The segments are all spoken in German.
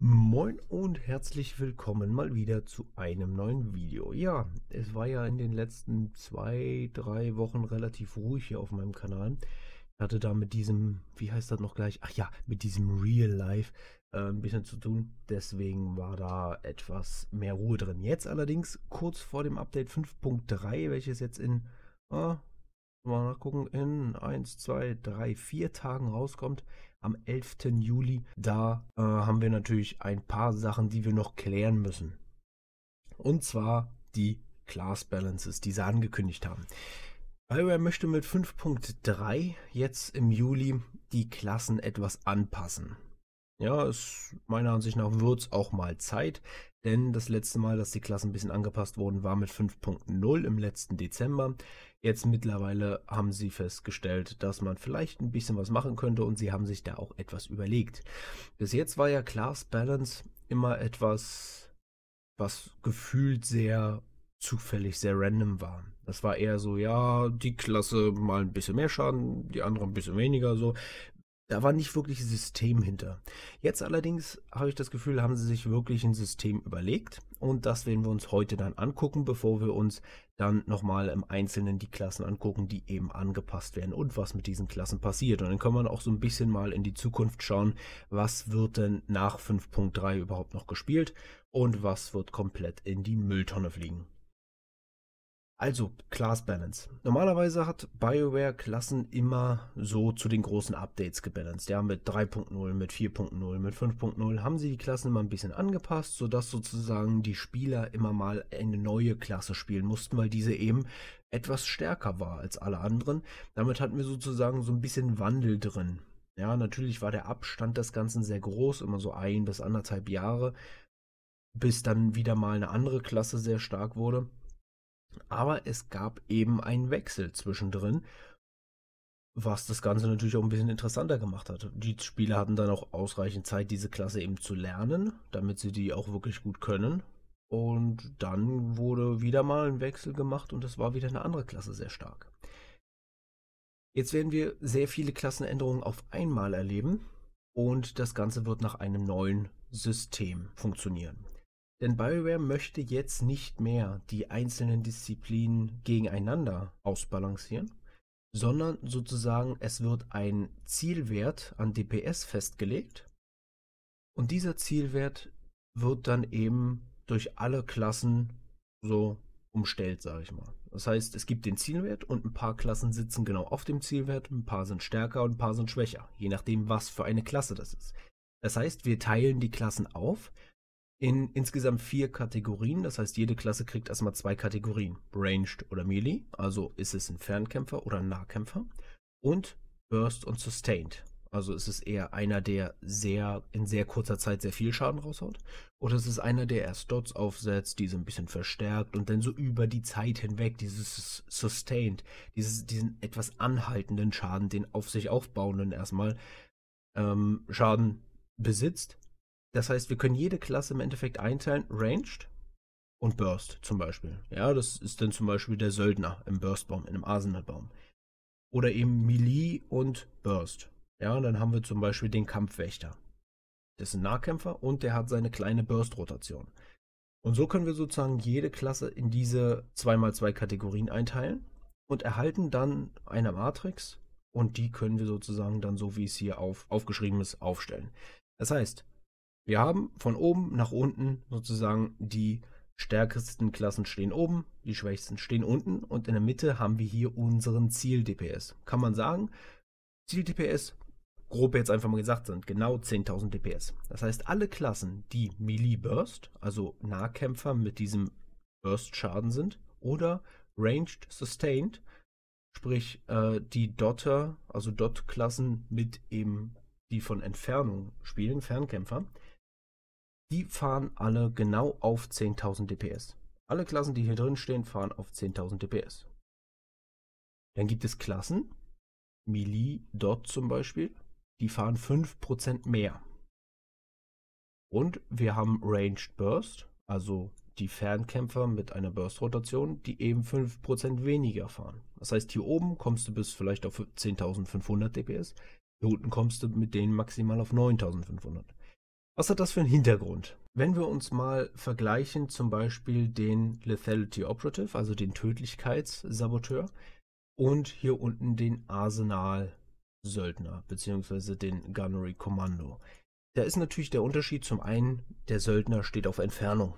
Moin und herzlich willkommen mal wieder zu einem neuen Video. Ja, es war ja in den letzten zwei, drei Wochen relativ ruhig hier auf meinem Kanal. Ich hatte da mit diesem, wie heißt das noch gleich? Ach ja, mit diesem Real Life äh, ein bisschen zu tun. Deswegen war da etwas mehr Ruhe drin. Jetzt allerdings kurz vor dem Update 5.3, welches jetzt in, äh, mal nachgucken, in 1, 2, 3, 4 Tagen rauskommt, am 11. Juli. Da äh, haben wir natürlich ein paar Sachen, die wir noch klären müssen. Und zwar die Class Balances, die sie angekündigt haben. BioWare möchte mit 5.3 jetzt im Juli die Klassen etwas anpassen. Ja, es meiner Ansicht nach wird es auch mal Zeit, denn das letzte Mal, dass die Klassen ein bisschen angepasst wurden, war mit 5.0 im letzten Dezember. Jetzt mittlerweile haben sie festgestellt, dass man vielleicht ein bisschen was machen könnte und sie haben sich da auch etwas überlegt. Bis jetzt war ja Class Balance immer etwas, was gefühlt sehr zufällig, sehr random war. Das war eher so, ja, die Klasse mal ein bisschen mehr Schaden, die andere ein bisschen weniger so. Da war nicht wirklich ein System hinter. Jetzt allerdings habe ich das Gefühl, haben sie sich wirklich ein System überlegt und das werden wir uns heute dann angucken, bevor wir uns dann nochmal im Einzelnen die Klassen angucken, die eben angepasst werden und was mit diesen Klassen passiert. Und dann kann man auch so ein bisschen mal in die Zukunft schauen, was wird denn nach 5.3 überhaupt noch gespielt und was wird komplett in die Mülltonne fliegen. Also Class Balance. Normalerweise hat BioWare Klassen immer so zu den großen Updates gebalanced. Ja, mit 3.0, mit 4.0, mit 5.0 haben sie die Klassen immer ein bisschen angepasst, sodass sozusagen die Spieler immer mal eine neue Klasse spielen mussten, weil diese eben etwas stärker war als alle anderen. Damit hatten wir sozusagen so ein bisschen Wandel drin. Ja, natürlich war der Abstand des Ganzen sehr groß, immer so ein bis anderthalb Jahre, bis dann wieder mal eine andere Klasse sehr stark wurde. Aber es gab eben einen Wechsel zwischendrin, was das Ganze natürlich auch ein bisschen interessanter gemacht hat. Die Spieler hatten dann auch ausreichend Zeit, diese Klasse eben zu lernen, damit sie die auch wirklich gut können. Und dann wurde wieder mal ein Wechsel gemacht und das war wieder eine andere Klasse sehr stark. Jetzt werden wir sehr viele Klassenänderungen auf einmal erleben und das Ganze wird nach einem neuen System funktionieren. Denn BioWare möchte jetzt nicht mehr die einzelnen Disziplinen gegeneinander ausbalancieren, sondern sozusagen es wird ein Zielwert an DPS festgelegt und dieser Zielwert wird dann eben durch alle Klassen so umstellt, sage ich mal. Das heißt, es gibt den Zielwert und ein paar Klassen sitzen genau auf dem Zielwert, ein paar sind stärker und ein paar sind schwächer, je nachdem, was für eine Klasse das ist. Das heißt, wir teilen die Klassen auf in insgesamt vier Kategorien. Das heißt, jede Klasse kriegt erstmal zwei Kategorien. Ranged oder Melee, also ist es ein Fernkämpfer oder ein Nahkämpfer. Und Burst und Sustained. Also ist es eher einer, der sehr in sehr kurzer Zeit sehr viel Schaden raushaut. Oder ist es einer, der erst Dots aufsetzt, diese ein bisschen verstärkt und dann so über die Zeit hinweg dieses Sustained, dieses, diesen etwas anhaltenden Schaden, den auf sich aufbauenden erstmal ähm, Schaden besitzt das heißt, wir können jede Klasse im Endeffekt einteilen, Ranged und Burst zum Beispiel. Ja, das ist dann zum Beispiel der Söldner im Burstbaum, in einem Arsenalbaum. Oder eben Melee und Burst. Ja, und dann haben wir zum Beispiel den Kampfwächter. Das ist ein Nahkämpfer und der hat seine kleine Burst-Rotation. Und so können wir sozusagen jede Klasse in diese 2x2 Kategorien einteilen und erhalten dann eine Matrix und die können wir sozusagen dann so, wie es hier auf, aufgeschrieben ist, aufstellen. Das heißt, wir haben von oben nach unten sozusagen die stärksten Klassen stehen oben, die schwächsten stehen unten und in der Mitte haben wir hier unseren Ziel-DPS. Kann man sagen, Ziel-DPS, grob jetzt einfach mal gesagt, sind genau 10.000 DPS. Das heißt, alle Klassen, die Melee-Burst, also Nahkämpfer mit diesem Burst-Schaden sind, oder Ranged Sustained, sprich äh, die Dotter, also Dot-Klassen mit eben die von Entfernung spielen, Fernkämpfer, die fahren alle genau auf 10.000 DPS. Alle Klassen, die hier drin stehen, fahren auf 10.000 DPS. Dann gibt es Klassen, Mili Dot zum Beispiel, die fahren 5% mehr. Und wir haben Ranged Burst, also die Fernkämpfer mit einer Burst-Rotation, die eben 5% weniger fahren. Das heißt, hier oben kommst du bis vielleicht auf 10.500 DPS, hier unten kommst du mit denen maximal auf 9.500. Was hat das für einen Hintergrund? Wenn wir uns mal vergleichen, zum Beispiel den Lethality Operative, also den Tödlichkeitssaboteur, und hier unten den Arsenal-Söldner, beziehungsweise den Gunnery Kommando. Da ist natürlich der Unterschied zum einen, der Söldner steht auf Entfernung.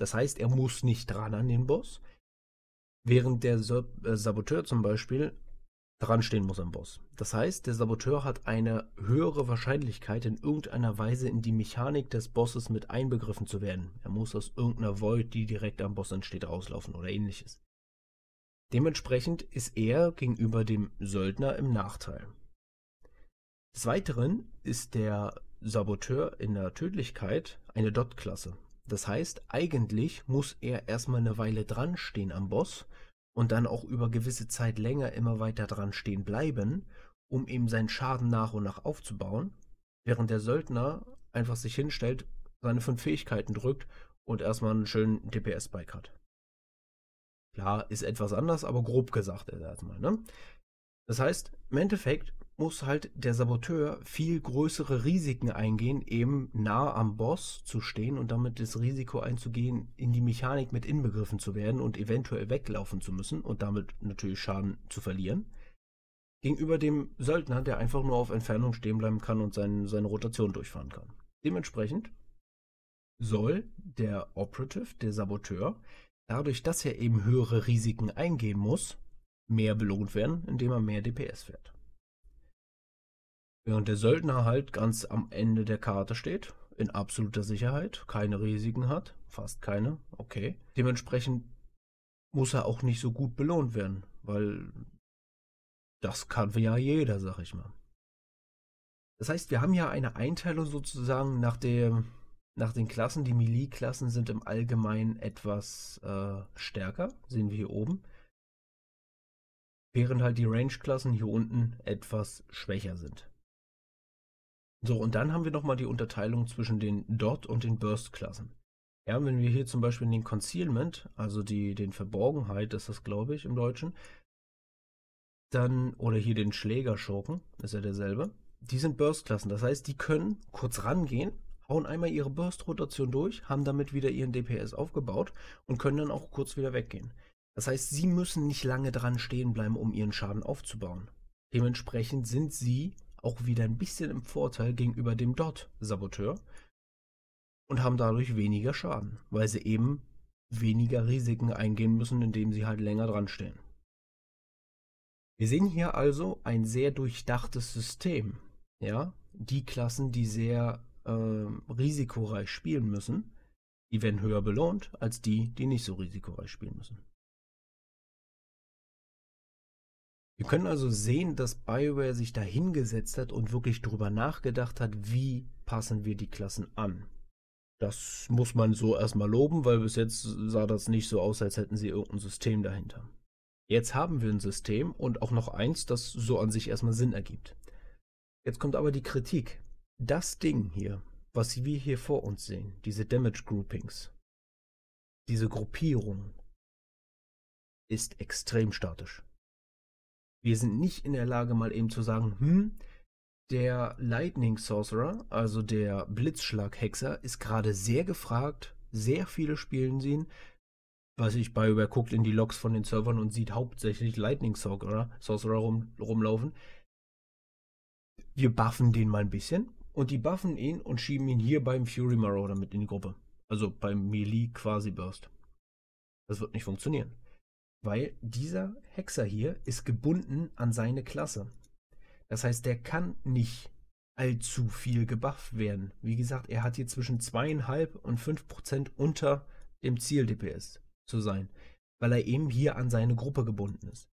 Das heißt, er muss nicht dran an den Boss, während der äh, Saboteur zum Beispiel dran stehen muss am Boss. Das heißt, der Saboteur hat eine höhere Wahrscheinlichkeit, in irgendeiner Weise in die Mechanik des Bosses mit einbegriffen zu werden. Er muss aus irgendeiner Void, die direkt am Boss entsteht, rauslaufen oder ähnliches. Dementsprechend ist er gegenüber dem Söldner im Nachteil. Des Weiteren ist der Saboteur in der Tödlichkeit eine Dot-Klasse. Das heißt, eigentlich muss er erstmal eine Weile dran stehen am Boss, und dann auch über gewisse Zeit länger immer weiter dran stehen bleiben, um eben seinen Schaden nach und nach aufzubauen, während der Söldner einfach sich hinstellt, seine fünf Fähigkeiten drückt und erstmal einen schönen dps bike hat. Klar, ist etwas anders, aber grob gesagt erstmal. Ne? Das heißt, im Endeffekt muss halt der Saboteur viel größere Risiken eingehen, eben nah am Boss zu stehen und damit das Risiko einzugehen, in die Mechanik mit inbegriffen zu werden und eventuell weglaufen zu müssen und damit natürlich Schaden zu verlieren. Gegenüber dem Söldner, der einfach nur auf Entfernung stehen bleiben kann und seine, seine Rotation durchfahren kann. Dementsprechend soll der Operative, der Saboteur, dadurch, dass er eben höhere Risiken eingehen muss, mehr belohnt werden, indem er mehr DPS fährt. Während der Söldner halt ganz am Ende der Karte steht, in absoluter Sicherheit, keine Risiken hat, fast keine, okay. Dementsprechend muss er auch nicht so gut belohnt werden, weil das kann ja jeder, sag ich mal. Das heißt, wir haben ja eine Einteilung sozusagen nach der nach den Klassen. Die Melee-Klassen sind im Allgemeinen etwas äh, stärker, sehen wir hier oben. Während halt die Range-Klassen hier unten etwas schwächer sind. So, und dann haben wir nochmal die Unterteilung zwischen den Dot- und den Burst-Klassen. Ja, wenn wir hier zum Beispiel den Concealment, also die, den Verborgenheit, ist das glaube ich im Deutschen, dann, oder hier den Schlägerschurken, ist ja derselbe, die sind Burst-Klassen. Das heißt, die können kurz rangehen, hauen einmal ihre Burst-Rotation durch, haben damit wieder ihren DPS aufgebaut und können dann auch kurz wieder weggehen. Das heißt, sie müssen nicht lange dran stehen bleiben, um ihren Schaden aufzubauen. Dementsprechend sind sie auch wieder ein bisschen im Vorteil gegenüber dem Dot-Saboteur und haben dadurch weniger Schaden, weil sie eben weniger Risiken eingehen müssen, indem sie halt länger dran stehen. Wir sehen hier also ein sehr durchdachtes System. Ja, die Klassen, die sehr äh, risikoreich spielen müssen, die werden höher belohnt als die, die nicht so risikoreich spielen müssen. Wir können also sehen, dass BioWare sich dahingesetzt hat und wirklich drüber nachgedacht hat, wie passen wir die Klassen an. Das muss man so erstmal loben, weil bis jetzt sah das nicht so aus, als hätten sie irgendein System dahinter. Jetzt haben wir ein System und auch noch eins, das so an sich erstmal Sinn ergibt. Jetzt kommt aber die Kritik. Das Ding hier, was wir hier vor uns sehen, diese Damage Groupings, diese Gruppierung, ist extrem statisch. Wir sind nicht in der Lage, mal eben zu sagen, hm, der Lightning Sorcerer, also der Blitzschlag-Hexer, ist gerade sehr gefragt. Sehr viele spielen ihn. Was ich bei über guckt in die Logs von den Servern und sieht hauptsächlich Lightning Sorcerer, Sorcerer rum, rumlaufen. Wir buffen den mal ein bisschen und die buffen ihn und schieben ihn hier beim Fury Marauder mit in die Gruppe. Also beim Melee quasi Burst. Das wird nicht funktionieren. Weil dieser Hexer hier ist gebunden an seine Klasse. Das heißt, der kann nicht allzu viel gebufft werden. Wie gesagt, er hat hier zwischen 2,5 und 5% unter dem Ziel DPS zu sein, weil er eben hier an seine Gruppe gebunden ist.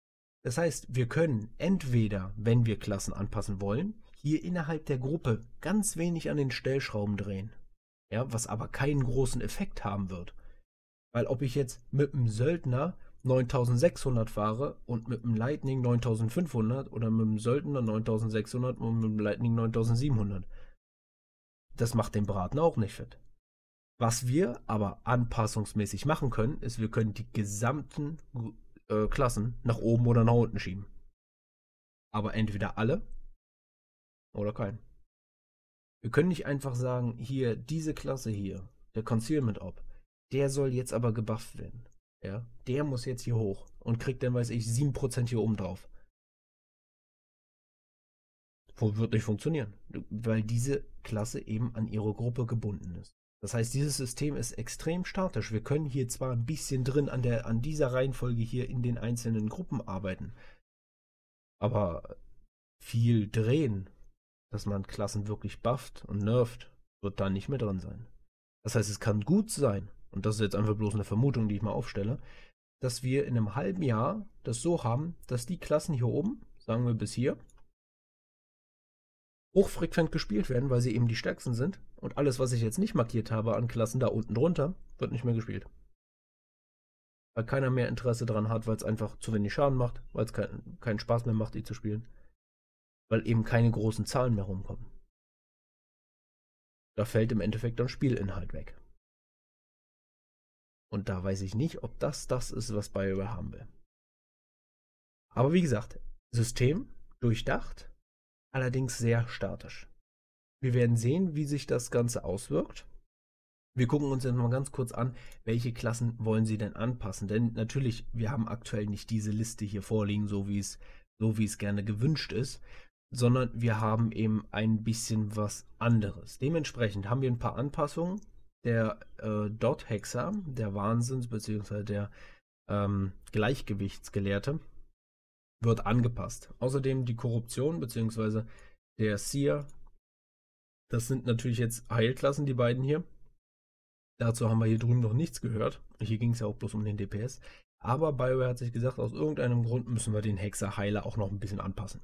Das heißt, wir können entweder, wenn wir Klassen anpassen wollen, hier innerhalb der Gruppe ganz wenig an den Stellschrauben drehen, ja, was aber keinen großen Effekt haben wird. Weil ob ich jetzt mit einem Söldner 9600 fahre und mit dem Lightning 9500 oder mit dem Söldner 9600 und mit dem Lightning 9700. Das macht den Braten auch nicht fett. Was wir aber anpassungsmäßig machen können, ist, wir können die gesamten äh, Klassen nach oben oder nach unten schieben. Aber entweder alle oder keinen. Wir können nicht einfach sagen, hier, diese Klasse hier, der Concealment Op, der soll jetzt aber gebufft werden ja, der muss jetzt hier hoch und kriegt dann, weiß ich, 7% hier oben drauf. Wird nicht funktionieren, weil diese Klasse eben an ihre Gruppe gebunden ist. Das heißt, dieses System ist extrem statisch. Wir können hier zwar ein bisschen drin an, der, an dieser Reihenfolge hier in den einzelnen Gruppen arbeiten, aber viel drehen, dass man Klassen wirklich bufft und nervt, wird da nicht mehr drin sein. Das heißt, es kann gut sein, und das ist jetzt einfach bloß eine Vermutung, die ich mal aufstelle, dass wir in einem halben Jahr das so haben, dass die Klassen hier oben, sagen wir bis hier, hochfrequent gespielt werden, weil sie eben die stärksten sind. Und alles, was ich jetzt nicht markiert habe an Klassen da unten drunter, wird nicht mehr gespielt. Weil keiner mehr Interesse daran hat, weil es einfach zu wenig Schaden macht, weil es kein, keinen Spaß mehr macht, die zu spielen. Weil eben keine großen Zahlen mehr rumkommen. Da fällt im Endeffekt dann Spielinhalt weg. Und da weiß ich nicht, ob das das ist, was BioWare haben will. Aber wie gesagt, System durchdacht, allerdings sehr statisch. Wir werden sehen, wie sich das Ganze auswirkt. Wir gucken uns jetzt mal ganz kurz an, welche Klassen wollen sie denn anpassen. Denn natürlich, wir haben aktuell nicht diese Liste hier vorliegen, so wie es, so wie es gerne gewünscht ist, sondern wir haben eben ein bisschen was anderes. Dementsprechend haben wir ein paar Anpassungen der äh, Dot-Hexer, der Wahnsinns- bzw. der ähm, Gleichgewichtsgelehrte, wird angepasst. Außerdem die Korruption bzw. der Seer. Das sind natürlich jetzt Heilklassen, die beiden hier. Dazu haben wir hier drüben noch nichts gehört. Hier ging es ja auch bloß um den DPS. Aber BioWare hat sich gesagt, aus irgendeinem Grund müssen wir den Hexer Heiler auch noch ein bisschen anpassen.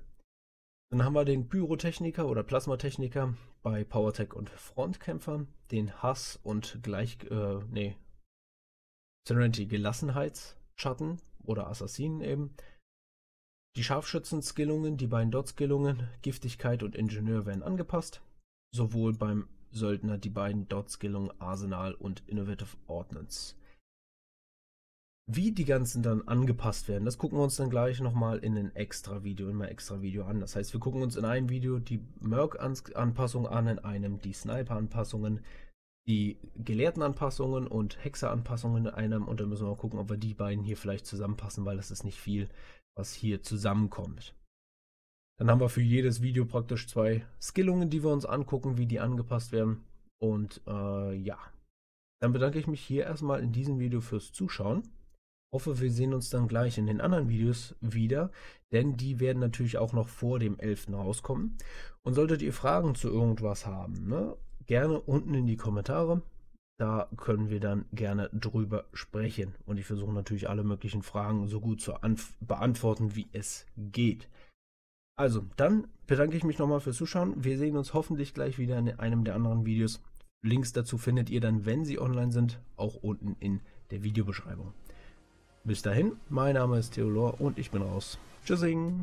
Dann haben wir den Pyrotechniker oder Plasmatechniker bei Powertech und Frontkämpfer, den Hass und gleich äh, nee Serenity Gelassenheitsschatten oder Assassinen eben. Die Scharfschützen-Skillungen, die beiden Dot-Skillungen, Giftigkeit und Ingenieur werden angepasst. Sowohl beim Söldner die beiden Dot-Skillungen Arsenal und Innovative Ordnance. Wie die ganzen dann angepasst werden, das gucken wir uns dann gleich nochmal in ein extra Video, in einem extra Video an. Das heißt, wir gucken uns in einem Video die Merc-Anpassung an, in einem die Sniper-Anpassungen, die Gelehrten-Anpassungen und Hexer-Anpassungen in einem und dann müssen wir mal gucken, ob wir die beiden hier vielleicht zusammenpassen, weil das ist nicht viel, was hier zusammenkommt. Dann haben wir für jedes Video praktisch zwei Skillungen, die wir uns angucken, wie die angepasst werden. Und äh, ja, dann bedanke ich mich hier erstmal in diesem Video fürs Zuschauen hoffe, wir sehen uns dann gleich in den anderen Videos wieder, denn die werden natürlich auch noch vor dem 11. rauskommen. Und solltet ihr Fragen zu irgendwas haben, ne, gerne unten in die Kommentare. Da können wir dann gerne drüber sprechen. Und ich versuche natürlich alle möglichen Fragen so gut zu beantworten, wie es geht. Also, dann bedanke ich mich nochmal fürs Zuschauen. Wir sehen uns hoffentlich gleich wieder in einem der anderen Videos. Links dazu findet ihr dann, wenn sie online sind, auch unten in der Videobeschreibung. Bis dahin, mein Name ist Theolor und ich bin raus. Tschüssing!